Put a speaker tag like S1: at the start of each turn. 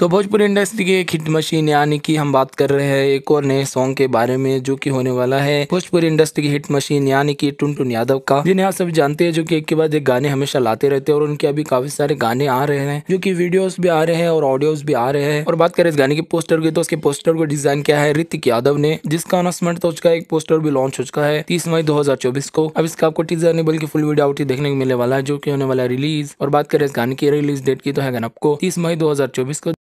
S1: तो भोजपुरी इंडस्ट्री की एक हिट मशीन यानी कि हम बात कर रहे हैं एक और नए सॉन्ग के बारे में जो कि होने वाला है भोजपुरी इंडस्ट्री की हिट मशीन यानी कि टुनटुन यादव का जिन्हें आप सभी जानते हैं जो कि एक के बाद एक गाने हमेशा लाते रहते हैं और उनके अभी काफी सारे गाने आ रहे हैं जो कि वीडियोस भी आ रहे हैं और ऑडियोज भी आ रहे हैं और बात करें इस गाने के पोस्टर की तो उसके पोस्टर को डिजाइन किया है ऋतिक यादव ने जिसका अनाउंसमेंट तो उसका एक पोस्टर भी लॉन्च हो चुका है तीस मई दो को अब इसका आपको टीजर नहीं बल्कि फुल वीडियो आउट ही देखने को मिलने वाला है जो की होने वाला है रिलीज और बात करें इस गाने की रिलीज डेट की तो है आपको तीस मई दो को